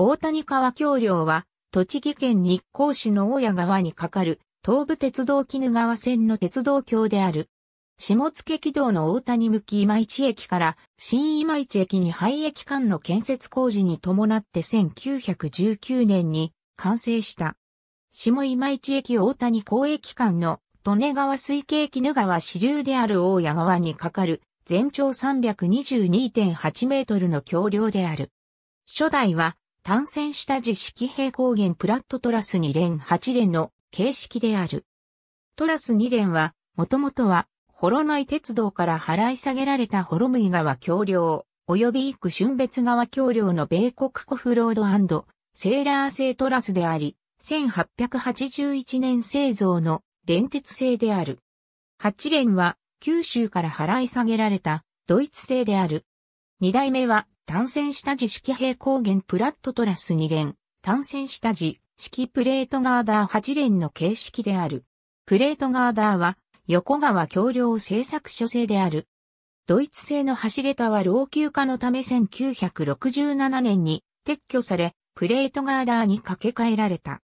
大谷川橋梁は、栃木県日光市の大谷川に架かる、東武鉄道絹川線の鉄道橋である。下付軌道の大谷向き今市駅から新今市駅に廃駅間の建設工事に伴って1919年に完成した。下今市駅大谷公駅間の利根川水系絹川支流である大谷川に架かる全長322.8メートルの橋梁である。初代は単線した自式平行弦プラットトラス2連8連の形式である。トラス2連は、もともとは、ホナ内鉄道から払い下げられたホロムイ川橋梁、及び幾春別川橋梁の米国コフロードセーラー製トラスであり、1881年製造の連鉄製である。8連は、九州から払い下げられたドイツ製である。2代目は単線下地式平行原プラットトラス2連、単線下地式プレートガーダー8連の形式である。プレートガーダーは横川橋梁製作所製である。ドイツ製の橋桁は老朽化のため1967年に撤去され、プレートガーダーに掛け替えられた。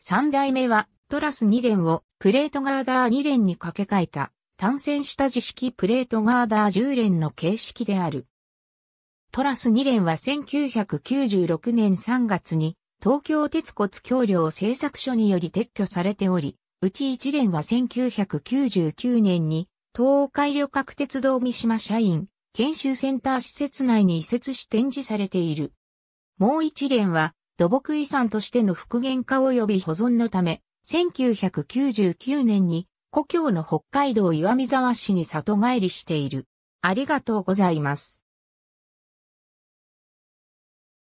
三代目はトラス2連をプレートガーダー2連に掛け替えた単線下地式プレートガーダー10連の形式である。トラス2連は1996年3月に東京鉄骨橋梁製作所により撤去されており、うち1連は1999年に東海旅客鉄道三島社員研修センター施設内に移設し展示されている。もう1連は土木遺産としての復元化及び保存のため、1999年に故郷の北海道岩見沢市に里帰りしている。ありがとうございます。